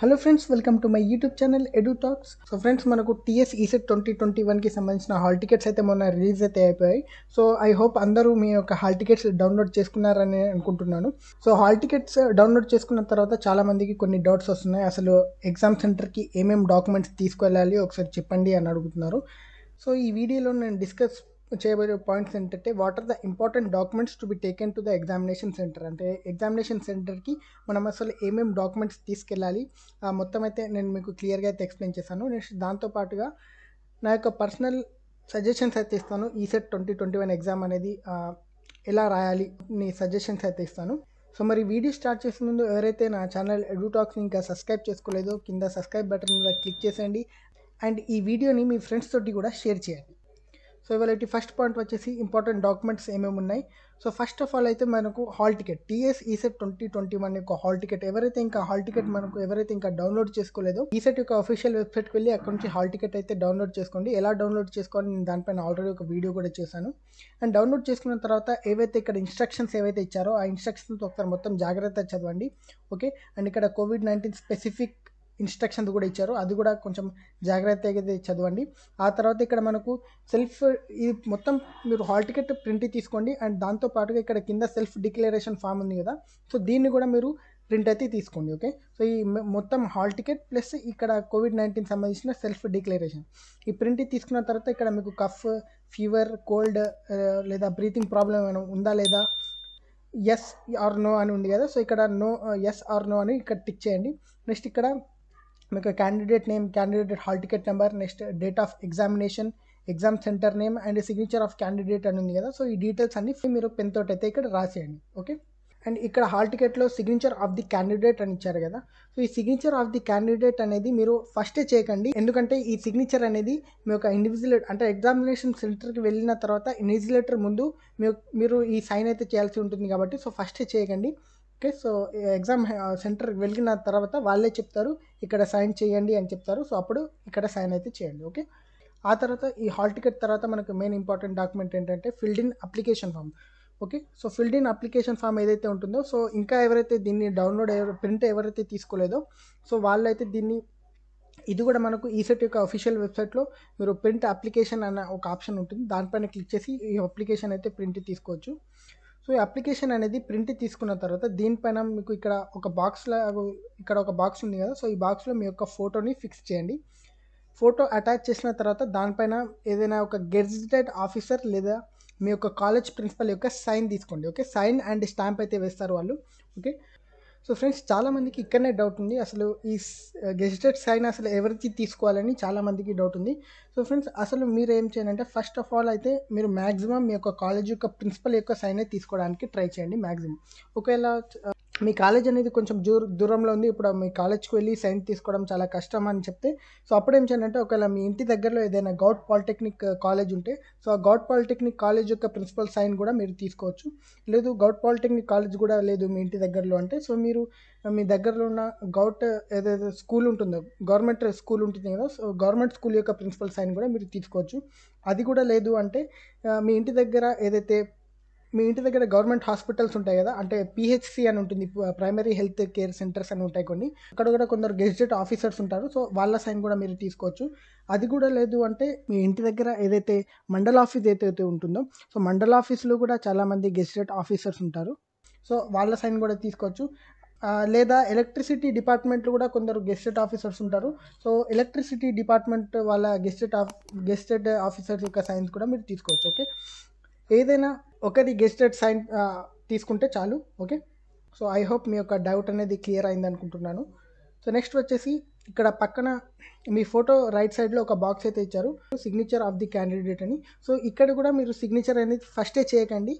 Hello friends welcome to my YouTube channel Edu Talks so friends మనకు TS ECET twenty twenty వన్కి సంబంధించిన hall tickets అయితే మొన్న release అయితే అయిపోయాయి సో ఐ హోప్ అందరూ మీ యొక్క హాల్ టికెట్స్ డౌన్లోడ్ చేసుకున్నారని అనుకుంటున్నాను సో హాల్ టికెట్స్ డౌన్లోడ్ చేసుకున్న తర్వాత చాలామందికి కొన్ని డౌట్స్ వస్తున్నాయి అసలు ఎగ్జామ్ సెంటర్కి ఏమేమి డాక్యుమెంట్స్ తీసుకెళ్ళాలి ఒకసారి చెప్పండి అని అడుగుతున్నారు సో ఈ వీడియోలో నేను డిస్కస్ చేయబోయే పాయింట్స్ ఏంటంటే what are the important documents to be taken to the examination centre అంటే ఎగ్జామినేషన్ సెంటర్కి మనం అసలు ఏమేమి డాక్యుమెంట్స్ తీసుకెళ్ళాలి మొత్తం అయితే నేను మీకు క్లియర్గా అయితే ఎక్స్ప్లెయిన్ చేశాను నెక్స్ట్ దాంతోపాటుగా నా యొక్క పర్సనల్ సజెషన్స్ అయితే ఇస్తాను ECET twenty twenty one exam అనేది ఎలా రాయాలి నీ సజెషన్స్ అయితే ఇస్తాను సో మరి వీడియో స్టార్ట్ చేసే ముందు ఎవరైతే నా ఛానల్ ఎడ్యూటాక్స్ని ఇంకా సబ్స్క్రైబ్ చేసుకోలేదో కింద సబ్స్క్రైబ్ బటన్ మీద క్లిక్ చేసేయండి అండ్ ఈ వీడియోని మీ ఫ్రెండ్స్ తోటి కూడా షేర్ చేయండి సో ఇవాళ ఫస్ట్ పాయింట్ వచ్చేసి ఇంపార్టెంట్ డాక్యుమెంట్స్ ఏమేమి ఉన్నాయి సో ఫస్ట్ ఆఫ్ ఆల్ అయితే మనకు hall ticket TS ECET twenty twenty one యొక్క హాల్ టికెట్ ఎవరైతే ఇంకా హాల్ టికెట్ మనకు ఎవరైతే ఇంకా డౌన్లోడ్ చేసుకోలేదో ఈసెట్ యొక్క అఫీషియల్ వెబ్సైట్కి వెళ్ళి అక్కడ నుంచి హాల్ టికెట్ అయితే డౌన్లోడ్ చేసుకోండి ఎలా డౌన్లోడ్ చేసుకోవాలి నేను దానిపైన ఆల్రెడీ ఒక వీడియో కూడా చేశాను అండ్ డౌన్లోడ్ చేసుకున్న తర్వాత ఏవైతే ఇక్కడ ఇన్స్ట్రక్షన్స్ ఏవైతే ఇచ్చారో ఆ ఇన్స్ట్రక్షన్స్ ఒకసారి మొత్తం జాగ్రత్త చదవండి ఓకే అండ్ ఇక్కడ కోవిడ్ నైన్టీన్ స్పెసిఫిక్ ఇన్స్ట్రక్షన్స్ కూడా ఇచ్చారు అది కూడా కొంచెం జాగ్రత్తగా చదవండి ఆ తర్వాత ఇక్కడ మనకు సెల్ఫ్ ఇది మొత్తం మీరు హాల్ టికెట్ ప్రింట్ తీసుకోండి అండ్ దాంతోపాటుగా ఇక్కడ కింద సెల్ఫ్ డిక్లరేషన్ ఫామ్ ఉంది కదా సో దీన్ని కూడా మీరు ప్రింట్ అయితే తీసుకోండి ఓకే సో ఈ మొత్తం హాల్ టికెట్ ప్లస్ ఇక్కడ కోవిడ్ నైన్టీన్ సంబంధించిన సెల్ఫ్ డిక్లరేషన్ ఈ ప్రింట్ తీసుకున్న తర్వాత ఇక్కడ మీకు కఫ్ ఫీవర్ కోల్డ్ లేదా బ్రీతింగ్ ప్రాబ్లం ఏమైనా ఉందా లేదా ఎస్ ఆర్ నో అని ఉంది కదా సో ఇక్కడ నో ఎస్ ఆర్ నో అని ఇక్కడ టిక్ చేయండి నెక్స్ట్ ఇక్కడ మీకు candidate name candidate hall ticket number next date of examination exam centre name and signature of candidate అని ఉంది కదా సో ఈ డీటెయిల్స్ అన్ని మీరు పెన్ తోటి అయితే ఇక్కడ రాసేయండి ఓకే అండ్ ఇక్కడ హాల్ టికెట్లో సిగ్నేచర్ ఆఫ్ ది క్యాండిడేట్ అని ఇచ్చారు కదా సో ఈ సిగ్నేచర్ ఆఫ్ ది క్యాండిడేట్ అనేది మీరు ఫస్టే చేయకండి ఎందుకంటే ఈ సిగ్నేచర్ అనేది మీ యొక్క ఇండివిజువల్ అంటే ఎగ్జామినేషన్ సెంటర్కి వెళ్ళిన తర్వాత ఇన్విజిలేటర్ ముందు మీరు ఈ సైన్ అయితే చేయాల్సి ఉంటుంది కాబట్టి సో ఫస్టే చేయకండి ఓకే సో ఎగ్జామ్ సెంటర్కి వెళ్ళిన తర్వాత వాళ్ళే చెప్తారు ఇక్కడ సైన్ చేయండి అని చెప్తారు సో అప్పుడు ఇక్కడ సైన్ అయితే చేయండి ఓకే ఆ తర్వాత ఈ హాల్ టికెట్ తర్వాత మనకు మెయిన్ ఇంపార్టెంట్ డాక్యుమెంట్ ఏంటంటే filled in application form okay so filled in application form ఏదైతే ఉంటుందో సో ఇంకా ఎవరైతే దీన్ని డౌన్లోడ్ ప్రింట్ ఎవరైతే తీసుకోలేదో సో వాళ్ళైతే దీన్ని ఇది కూడా మనకు ఈసెట్ యొక్క అఫీషియల్ వెబ్సైట్లో మీరు ప్రింట్ అప్లికేషన్ అన్న ఒక ఆప్షన్ ఉంటుంది దానిపైన క్లిక్ చేసి ఈ అప్లికేషన్ అయితే ప్రింట్ తీసుకోవచ్చు సో ఈ అప్లికేషన్ అనేది ప్రింట్ తీసుకున్న తర్వాత దీనిపైన మీకు ఇక్కడ ఒక బాక్స్లో ఇక్కడ ఒక బాక్స్ ఉంది కదా సో ఈ బాక్స్లో మీ యొక్క ఫోటోని ఫిక్స్ చేయండి ఫోటో అటాచ్ చేసిన తర్వాత దానిపైన ఏదైనా ఒక గెజిటెడ్ ఆఫీసర్ లేదా మీ యొక్క కాలేజ్ ప్రిన్సిపల్ యొక్క సైన్ తీసుకోండి ఓకే సైన్ అండ్ స్టాంప్ అయితే వేస్తారు వాళ్ళు ఓకే సో ఫ్రెండ్స్ చాలామందికి ఇక్కడనే డౌట్ ఉంది అసలు ఈ గెజిటెడ్ సైన్ అసలు ఎవరికి తీసుకోవాలని చాలామందికి డౌట్ ఉంది సో ఫ్రెండ్స్ అసలు మీరు ఏం చేయాలంటే ఫస్ట్ ఆఫ్ ఆల్ అయితే మీరు మ్యాక్సిమం మీ యొక్క కాలేజ్ యొక్క ప్రిన్సిపల్ యొక్క సైన్ తీసుకోవడానికి ట్రై చేయండి మ్యాక్సిమం ఒకవేళ మీ కాలేజ్ అనేది కొంచెం దూర దూరంలో ఉంది ఇప్పుడు మీ కాలేజ్కి వెళ్ళి సైన్స్ తీసుకోవడం చాలా కష్టం అని చెప్తే సో అప్పుడు ఏం చేయాలంటే ఒకవేళ మీ ఇంటి దగ్గరలో ఏదైనా గౌడ్ పాలిటెక్నిక్ కాలేజ్ uh, ఉంటే సో ఆ గౌడ్ పాలిటెక్నిక్ కాలేజ్ యొక్క ప్రిన్సిపల్ సైన్ కూడా మీరు తీసుకోవచ్చు లేదు గౌడ్ పాలిటెక్నిక్ కాలేజ్ కూడా లేదు మీ ఇంటి దగ్గరలో అంటే సో మీరు uh, మీ దగ్గరలో ఉన్న గౌట్ uh, ఏదైతే స్కూల్ ఉంటుందో గవర్నమెంట్ స్కూల్ ఉంటుంది కదా సో గవర్నమెంట్ స్కూల్ యొక్క ప్రిన్సిపల్ సైన్ కూడా మీరు తీసుకోవచ్చు అది కూడా లేదు అంటే మీ ఇంటి దగ్గర ఏదైతే మీ ఇంటి దగ్గర గవర్నమెంట్ హాస్పిటల్స్ ఉంటాయి కదా అంటే పిహెచ్సి అని ఉంటుంది ప్రైమరీ హెల్త్ కేర్ సెంటర్స్ అని ఉంటాయి కొన్ని అక్కడ కూడా కొందరు గెజిటెడ్ ఆఫీసర్స్ ఉంటారు సో వాళ్ళ సైన్ కూడా మీరు తీసుకోవచ్చు అది కూడా లేదు అంటే మీ ఇంటి దగ్గర ఏదైతే మండల ఆఫీస్ ఏదైతే ఉంటుందో సో మండల ఆఫీస్లో కూడా చాలామంది గెజిటెడ్ ఆఫీసర్స్ ఉంటారు సో వాళ్ళ సైన్ కూడా తీసుకోవచ్చు లేదా ఎలక్ట్రిసిటీ డిపార్ట్మెంట్లో కూడా కొందరు గెస్టెడ్ ఆఫీసర్స్ ఉంటారు సో ఎలక్ట్రిసిటీ డిపార్ట్మెంట్ వాళ్ళ గెస్టెడ్ ఆఫ్ గెస్టెడ్ ఆఫీసర్స్ యొక్క సైన్స్ కూడా మీరు తీసుకోవచ్చు ఓకే ఏదైనా ఒకరి గెస్టెడ్ సైన్ తీసుకుంటే చాలు ఓకే సో ఐ హోప్ మీ యొక్క డౌట్ అనేది క్లియర్ అయింది అనుకుంటున్నాను సో నెక్స్ట్ వచ్చేసి ఇక్కడ పక్కన మీ ఫోటో రైట్ సైడ్లో ఒక బాక్స్ అయితే ఇచ్చారు సిగ్నేచర్ ఆఫ్ ది క్యాండిడేట్ అని సో ఇక్కడ కూడా మీరు సిగ్నేచర్ అనేది ఫస్టే చేయకండి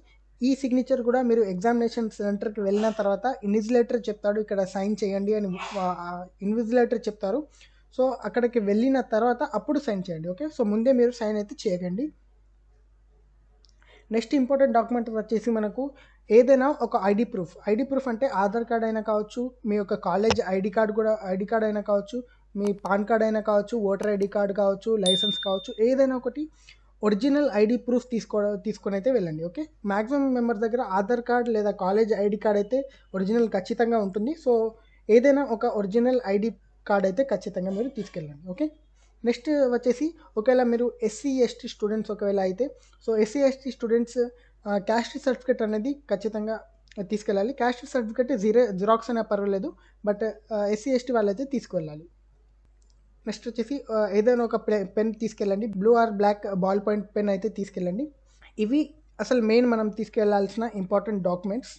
ఈ సిగ్నేచర్ కూడా మీరు ఎగ్జామినేషన్ సెంటర్కి వెళ్ళిన తర్వాత ఇన్విజిలేటర్ చెప్తాడు ఇక్కడ సైన్ చేయండి అని ఇన్విజిలేటర్ చెప్తారు సో అక్కడికి వెళ్ళిన తర్వాత అప్పుడు సైన్ చేయండి ఓకే సో ముందే మీరు సైన్ అయితే చేయకండి నెక్స్ట్ ఇంపార్టెంట్ డాక్యుమెంట్ వచ్చేసి మనకు ఏదైనా ఒక ఐడి ప్రూఫ్ ఐడి ప్రూఫ్ అంటే ఆధార్ కార్డ్ అయినా కావచ్చు మీ యొక్క కాలేజ్ ఐడి కార్డ్ కూడా ఐడి కార్డ్ అయినా కావచ్చు మీ పాన్ కార్డ్ అయినా కావచ్చు ఓటర్ ఐడి కార్డ్ కావచ్చు లైసెన్స్ కావచ్చు ఏదైనా ఒకటి ఒరిజినల్ ఐడి ప్రూఫ్ తీసుకో తీసుకొని అయితే వెళ్ళండి ఓకే మ్యాక్సిమం మెంబర్ దగ్గర ఆధార్ కార్డ్ లేదా కాలేజ్ ఐడి కార్డ్ అయితే ఒరిజినల్ ఖచ్చితంగా ఉంటుంది సో ఏదైనా ఒక ఒరిజినల్ ఐడి కార్డ్ అయితే ఖచ్చితంగా మీరు తీసుకెళ్ళండి ఓకే నెక్స్ట్ వచ్చేసి ఒకవేళ మీరు ఎస్సీ ఎస్టీ స్టూడెంట్స్ ఒకవేళ అయితే so SC ST students caste certificate అనేది ఖచ్చితంగా తీసుకెళ్ళాలి క్యాస్ట్ సర్టిఫికేట్ జీరో జిరాక్స్ అనే పర్వాలేదు బట్ ఎస్సీ ఎస్టీ వాళ్ళైతే తీసుకువెళ్ళాలి నెక్స్ట్ వచ్చేసి ఏదైనా ఒక పెన్ తీసుకెళ్ళండి blue or black ball point pen అయితే తీసుకెళ్ళండి ఇవి అసలు మెయిన్ మనం తీసుకెళ్లాల్సిన ఇంపార్టెంట్ డాక్యుమెంట్స్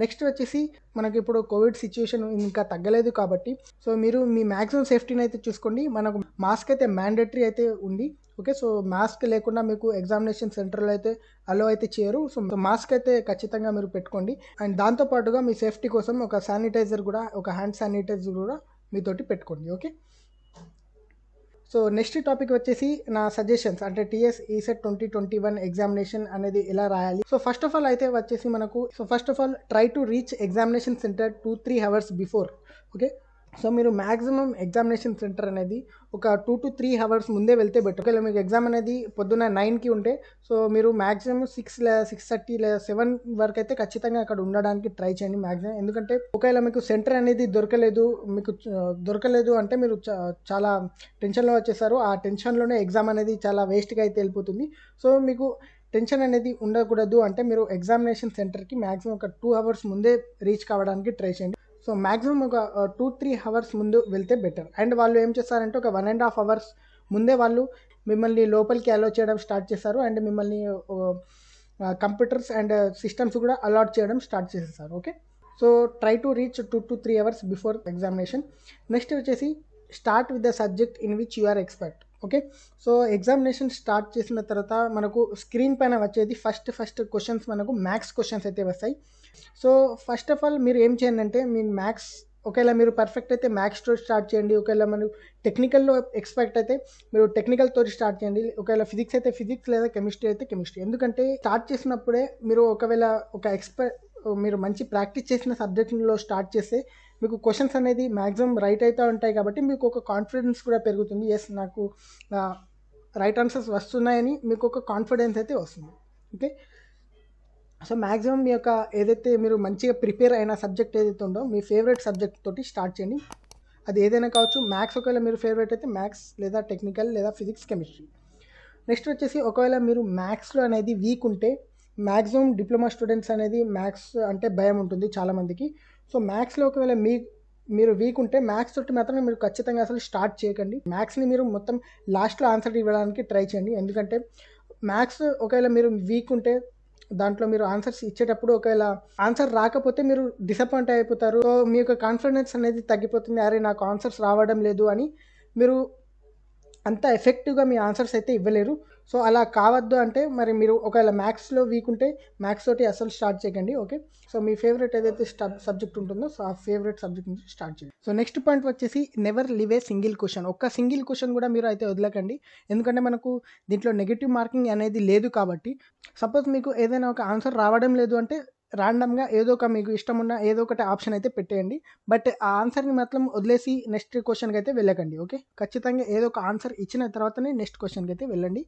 నెక్స్ట్ వచ్చేసి మనకి ఇప్పుడు కోవిడ్ సిచ్యువేషన్ ఇంకా తగ్గలేదు కాబట్టి సో మీరు మీ మ్యాక్సిమం సేఫ్టీని అయితే చూసుకోండి మనకు మాస్క్ అయితే మ్యాండేటరీ అయితే ఉంది ఓకే సో మాస్క్ లేకుండా మీకు ఎగ్జామినేషన్ సెంటర్లో అయితే అలో అయితే చేయరు సో మాస్క్ అయితే ఖచ్చితంగా మీరు పెట్టుకోండి అండ్ దాంతోపాటుగా మీ సేఫ్టీ కోసం ఒక శానిటైజర్ కూడా ఒక హ్యాండ్ శానిటైజర్ కూడా మీతోటి పెట్టుకోండి ఓకే సో నెక్స్ట్ టాపిక్ వచ్చేసి నా సజెషన్స్ అంటే TS ECET twenty twenty one examination అనేది ఎలా రాయాలి సో ఫస్ట్ ఆఫ్ ఆల్ అయితే వచ్చేసి మనకు so first of all try to reach examination centre two three hours before okay so మీరు మ్యాక్సిమం ఎగ్జామినేషన్ సెంటర్ అనేది ఒక టూ టు త్రీ అవర్స్ ముందే వెళ్తే బెటర్ ఒకవేళ మీకు ఎగ్జామ్ అనేది పొద్దున్న నైన్కి ఉంటే సో మీరు మ్యాక్సిమం సిక్స్ లే సిక్స్ థర్టీ లే సెవెన్ వరకు అయితే ఖచ్చితంగా అక్కడ ఉండడానికి ట్రై చేయండి మ్యాక్సిమం ఎందుకంటే ఒకవేళ మీకు సెంటర్ అనేది దొరకలేదు మీకు దొరకలేదు అంటే మీరు చాలా టెన్షన్లో వచ్చేసారు ఆ టెన్షన్లోనే ఎగ్జామ్ అనేది చాలా వేస్ట్గా అయితే వెళ్ళిపోతుంది సో మీకు టెన్షన్ అనేది ఉండకూడదు అంటే మీరు ఎగ్జామినేషన్ సెంటర్కి మ్యాక్సిమం ఒక టూ అవర్స్ ముందే రీచ్ కావడానికి ట్రై చేయండి సో మ్యాక్సిమం ఒక టూ త్రీ అవర్స్ ముందు వెళ్తే బెటర్ అండ్ వాళ్ళు ఏం చేస్తారంటే ఒక వన్ అండ్ హాఫ్ అవర్స్ ముందే వాళ్ళు మిమ్మల్ని లోపలికి అలో చేయడం స్టార్ట్ చేస్తారు అండ్ మిమ్మల్ని కంప్యూటర్స్ అండ్ సిస్టమ్స్ కూడా అలాట్ చేయడం స్టార్ట్ చేసేస్తారు okay so try to reach two to three hours before examination next వచ్చేసి start with the subject in which are expect okay so examination start చేసిన తర్వాత మనకు screen పైన వచ్చేది ఫస్ట్ ఫస్ట్ క్వశ్చన్స్ మనకు మ్యాథ్స్ క్వశ్చన్స్ అయితే వస్తాయి సో ఫస్ట్ ఆఫ్ ఆల్ మీరు ఏం చేయండి అంటే మీ మ్యాథ్స్ ఒకవేళ మీరు పర్ఫెక్ట్ అయితే మ్యాథ్స్తో స్టార్ట్ చేయండి ఒకవేళ మనం టెక్నికల్లో ఎక్స్పర్ట్ అయితే మీరు టెక్నికల్తో స్టార్ట్ చేయండి ఒకవేళ ఫిజిక్స్ అయితే ఫిజిక్స్ లేదా కెమిస్ట్రీ అయితే కెమిస్ట్రీ ఎందుకంటే స్టార్ట్ చేసినప్పుడే మీరు ఒకవేళ ఒక ఎక్స్పర్ మీరు మంచి ప్రాక్టీస్ చేసిన సబ్జెక్ట్లో స్టార్ట్ చేస్తే మీకు క్వశ్చన్స్ అనేది మ్యాక్సిమం రైట్ అవుతూ ఉంటాయి కాబట్టి మీకు ఒక కాన్ఫిడెన్స్ కూడా పెరుగుతుంది ఎస్ నాకు రైట్ ఆన్సర్స్ వస్తున్నాయని మీకు ఒక కాన్ఫిడెన్స్ అయితే వస్తుంది ఓకే సో మ్యాక్సిమం మీ యొక్క ఏదైతే మీరు మంచిగా ప్రిపేర్ అయిన సబ్జెక్ట్ ఏదైతే ఉందో మీ ఫేవరెట్ సబ్జెక్ట్ తోటి స్టార్ట్ చేయండి అది ఏదైనా కావచ్చు మ్యాథ్స్ ఒకవేళ మీరు ఫేవరెట్ అయితే మ్యాథ్స్ లేదా టెక్నికల్ లేదా ఫిజిక్స్ కెమిస్ట్రీ నెక్స్ట్ వచ్చేసి ఒకవేళ మీరు మ్యాథ్స్లో అనేది వీక్ ఉంటే మ్యాక్సిమం డిప్లొమా స్టూడెంట్స్ అనేది మ్యాథ్స్ అంటే భయం ఉంటుంది చాలామందికి సో మ్యాథ్స్లో ఒకవేళ మీ మీరు వీక్ ఉంటే మ్యాథ్స్ తోటి మాత్రమే మీరు ఖచ్చితంగా అసలు స్టార్ట్ చేయకండి మ్యాథ్స్ని మీరు మొత్తం లాస్ట్లో ఆన్సర్ ఇవ్వడానికి ట్రై చేయండి ఎందుకంటే మ్యాథ్స్ ఒకవేళ మీరు వీక్ ఉంటే దాంట్లో మీరు ఆన్సర్స్ ఇచ్చేటప్పుడు ఒకవేళ ఆన్సర్ రాకపోతే మీరు డిసప్పాయింట్ అయిపోతారు సో మీ యొక్క కాన్ఫిడెన్స్ అనేది తగ్గిపోతుంది అరే నాకు ఆన్సర్స్ రావడం లేదు అని మీరు అంత ఎఫెక్టివ్గా మీ ఆన్సర్స్ అయితే ఇవ్వలేరు సో అలా కావద్దు అంటే మరి మీరు ఒకవేళ మ్యాథ్స్లో వీక్ ఉంటే మ్యాథ్స్ తోటి అసలు స్టార్ట్ చేయకండి ఓకే సో మీ ఫేవరెట్ ఏదైతే సబ్జెక్ట్ ఉంటుందో సో ఆ ఫేవరెట్ సబ్జెక్ట్ నుంచి స్టార్ట్ చేయండి సో నెక్స్ట్ పాయింట్ వచ్చేసి never leave a single question ఒక్క సింగిల్ క్వశ్చన్ కూడా మీరు అయితే వదలకండి ఎందుకంటే మనకు దీంట్లో నెగిటివ్ మార్కింగ్ అనేది లేదు కాబట్టి సపోజ్ మీకు ఏదైనా ఒక ఆన్సర్ రావడం లేదు అంటే ర్యాండమ్గా ఏదో ఒక మీకు ఇష్టం ఉన్న ఏదో ఒకటి ఆప్షన్ అయితే పెట్టేయండి బట్ ఆ ఆన్సర్ని మాత్రం వదిలేసి నెక్స్ట్ క్వశ్చన్కి అయితే వెళ్ళకండి ఓకే ఖచ్చితంగా ఏదో ఒక ఆన్సర్ ఇచ్చిన తర్వాతనే నెక్స్ట్ క్వశ్చన్కి అయితే వెళ్ళండి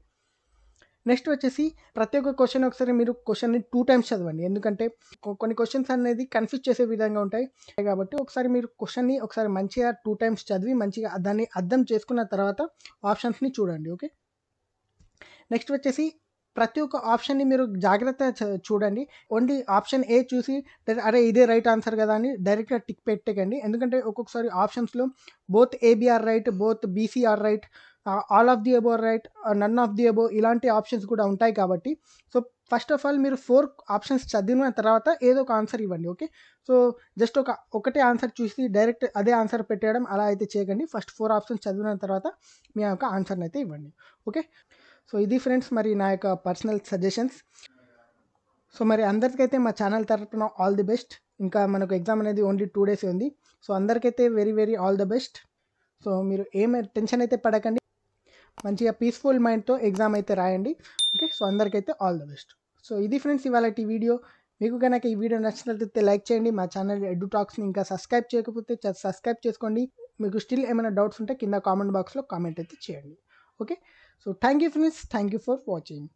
నెక్స్ట్ వచ్చేసి ప్రతి ఒక్క క్వశ్చన్ ఒకసారి మీరు క్వశ్చన్ని టూ టైమ్స్ చదవండి ఎందుకంటే కొన్ని క్వశ్చన్స్ అనేది కన్ఫ్యూజ్ చేసే విధంగా ఉంటాయి కాబట్టి ఒకసారి మీరు క్వశ్చన్ని ఒకసారి మంచిగా టూ టైమ్స్ చదివి మంచిగా దాన్ని అర్థం చేసుకున్న తర్వాత ఆప్షన్స్ని చూడండి ఓకే నెక్స్ట్ వచ్చేసి ప్రతి ఒక్క ఆప్షన్ని మీరు జాగ్రత్త చూడండి ఓన్లీ ఆప్షన్ ఏ చూసి అరే ఇదే రైట్ ఆన్సర్ కదా అని డైరెక్ట్గా టిక్ పెట్టకండి ఎందుకంటే ఒక్కొక్కసారి ఆప్షన్స్లో both A B are right both B C are right all of the above right none of the above ఇలాంటి ఆప్షన్స్ కూడా ఉంటాయి కాబట్టి సో ఫస్ట్ ఆఫ్ ఆల్ మీరు ఫోర్ ఆప్షన్స్ చదివిన తర్వాత ఏదో ఒక ఆన్సర్ ఇవ్వండి ఓకే సో జస్ట్ ఒక ఒకటే ఆన్సర్ చూసి డైరెక్ట్ అదే ఆన్సర్ పెట్టేయడం అలా అయితే చేయకండి ఫస్ట్ ఫోర్ ఆప్షన్స్ చదివిన తర్వాత మీ యొక్క ఆన్సర్ని అయితే ఇవ్వండి ఓకే సో ఇది ఫ్రెండ్స్ మరి నా యొక్క పర్సనల్ సజెషన్స్ సో మరి అందరికైతే మా ఛానల్ తరఫున ఆల్ ది బెస్ట్ ఇంకా మనకు ఎగ్జామ్ అనేది ఓన్లీ టూ డేస్ ఉంది సో అందరికైతే very very all the best so మీరు ఏం టెన్షన్ అయితే పడకండి మంచిగా పీస్ఫుల్ మైండ్తో ఎగ్జామ్ అయితే రాయండి ఓకే సో అందరికైతే ఆల్ ద బెస్ట్ సో ఇది ఫ్రెండ్స్ ఇవాళ ఈ వీడియో మీకు కనుక ఈ వీడియో నచ్చినట్లయితే లైక్ చేయండి మా ఛానల్ ఎడ్డు టాక్స్ని ఇంకా సబ్స్క్రైబ్ చేయకపోతే సబ్స్క్రైబ్ చేసుకోండి మీకు స్టిల్ ఏమైనా డౌట్స్ ఉంటే కింద కామెంట్ బాక్స్లో కామెంట్ అయితే చేయండి okay So thank you friends. Thank you for watching.